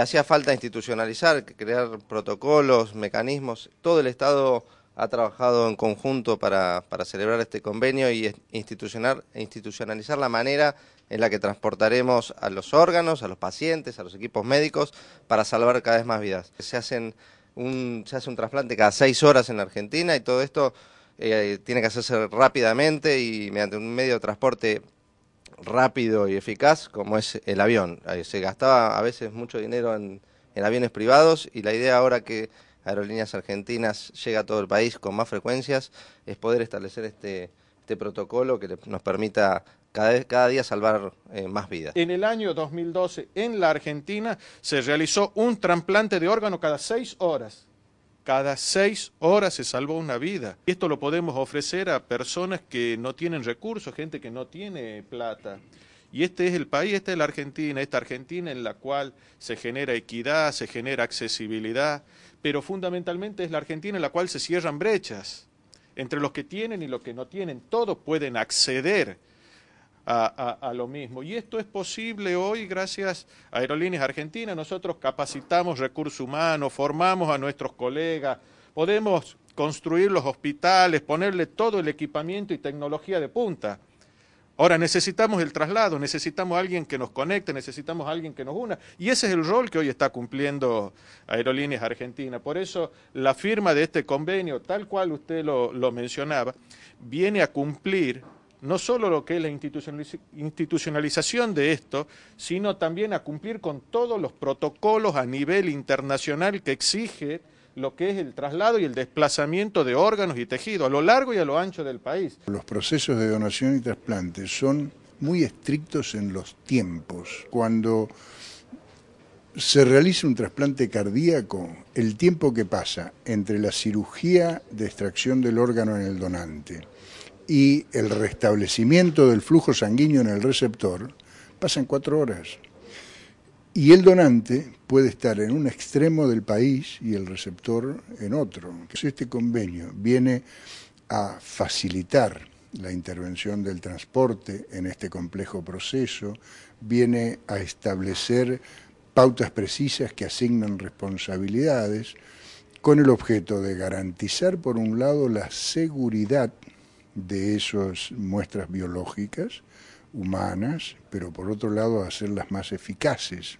hacía falta institucionalizar, crear protocolos, mecanismos. Todo el Estado ha trabajado en conjunto para, celebrar este convenio y institucionalizar la manera en la que transportaremos a los órganos, a los pacientes, a los equipos médicos, para salvar cada vez más vidas. Se, hacen un, se hace un trasplante cada seis horas en Argentina y todo esto eh, tiene que hacerse rápidamente y mediante un medio de transporte rápido y eficaz como es el avión. Eh, se gastaba a veces mucho dinero en, aviones privados y la idea ahora que Aerolíneas Argentinas llega a todo el país con más frecuencias es poder establecer este, este protocolo que nos permita cada, cada día salvar eh, más vidas. En el año 2012 en la Argentina se realizó un trasplante de órgano cada seis horas. Cada seis horas se salvó una vida. Esto lo podemos ofrecer a personas que no tienen recursos, gente que no tiene plata. Y este es el país, esta es la Argentina, esta Argentina en la cual se genera equidad, se genera accesibilidad, pero fundamentalmente es la Argentina en la cual se cierran brechas entre los que tienen y los que no tienen. Todos pueden acceder a, lo mismo. Y esto es posible hoy gracias a Aerolíneas Argentinas. Nosotros capacitamos recursos humanos, formamos a nuestros colegas, podemos construir los hospitales, ponerle todo el equipamiento y tecnología de punta. Ahora necesitamos el traslado, necesitamos a alguien que nos conecte, necesitamos a alguien que nos una. Y ese es el rol que hoy está cumpliendo Aerolíneas Argentina. Por eso la firma de este convenio, tal cual usted lo mencionaba, viene a cumplir no solo lo que es la institucionalización de esto, sino también a cumplir con todos los protocolos a nivel internacional que exige lo que es el traslado y el desplazamiento de órganos y tejidos a lo largo y a lo ancho del país. Los procesos de donación y trasplante son muy estrictos en los tiempos. Cuando se realiza un trasplante cardíaco, el tiempo que pasa entre la cirugía de extracción del órgano en el donante y el restablecimiento del flujo sanguíneo en el receptor pasan cuatro horas. Y el donante puede estar en un extremo del país y el receptor en otro. Este convenio viene a facilitar la intervención del transporte en este complejo proceso, viene a establecer pautas precisas que asignan responsabilidades con el objeto de garantizar, por un lado, la seguridad de esas muestras biológicas humanas, pero por otro lado hacerlas más eficaces.